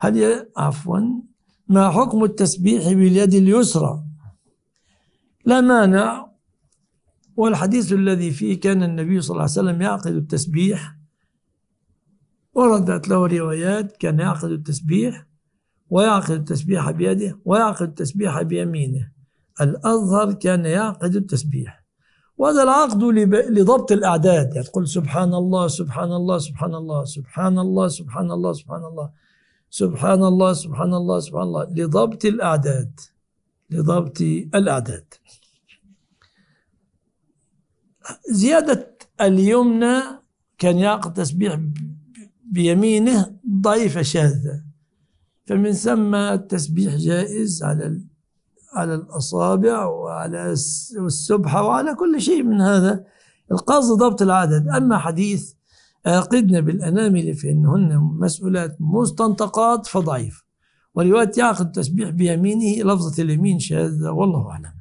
هل عفوا ما حكم التسبيح باليد اليسرى لا مانع والحديث الذي فيه كان النبي صلى الله عليه وسلم يعقد التسبيح وردت له روايات كان يعقد التسبيح ويعقد التسبيح بيده ويعقد التسبيح بيمينه الأظهر كان يعقد التسبيح وهذا العقد لضبط الأعداد يعني تقول سبحان الله سبحان الله سبحان الله سبحان الله سبحان الله سبحان الله سبحان الله سبحان الله سبحان الله لضبط الأعداد لضبط الأعداد زيادة اليمنى كان يعقد تسبيح بيمينه ضعيفة شاذة فمن ثم التسبيح جائز على على الأصابع وعلى السبحة وعلى كل شيء من هذا القصد ضبط العدد أما حديث يعقدن بالأنامل فإنهن مسؤولات مستنطقات فضعيف ورواية يعقد التسبيح بيمينه لفظة اليمين شاذة والله أعلم